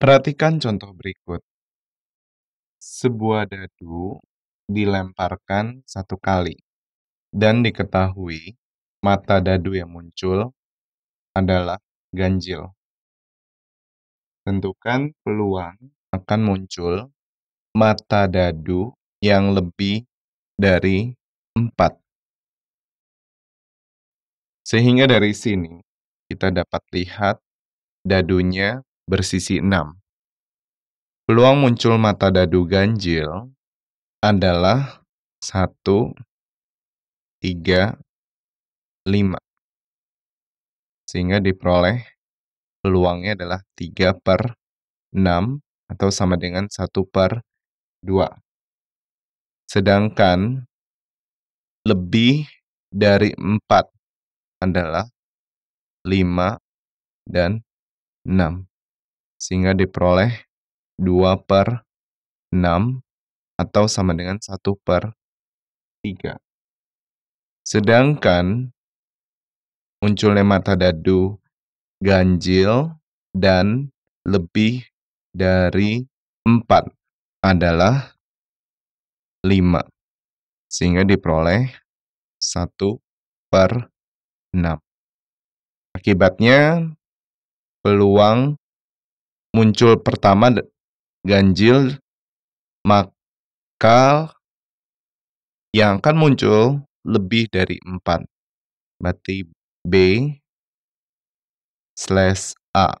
Perhatikan contoh berikut. Sebuah dadu dilemparkan satu kali dan diketahui mata dadu yang muncul adalah ganjil. Tentukan peluang akan muncul mata dadu yang lebih dari empat. Sehingga dari sini kita dapat lihat dadunya bersisi 6. Peluang muncul mata dadu ganjil adalah 1, 3, 5. Sehingga diperoleh peluangnya adalah 3 per 6 atau sama dengan 1 per 2. Sedangkan lebih dari 4 adalah 5 dan 6 sehingga diperoleh 2 per 6 atau sama dengan 1 per 3. Sedangkan munculnya mata dadu ganjil dan lebih dari 4 adalah 5. Sehingga diperoleh 1 per 6. Akibatnya peluang muncul pertama ganjil maka yang akan muncul lebih dari 4. Berarti B slash A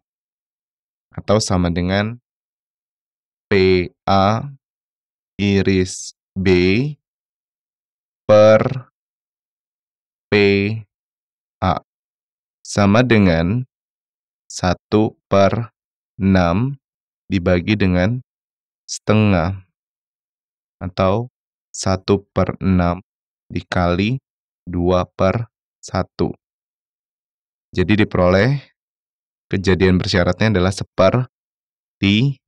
atau sama dengan PA iris B per PA sama dengan 1 per 6 dibagi dengan setengah atau 1 per 6 dikali 2 per 1. Jadi diperoleh kejadian bersyaratnya adalah seper 3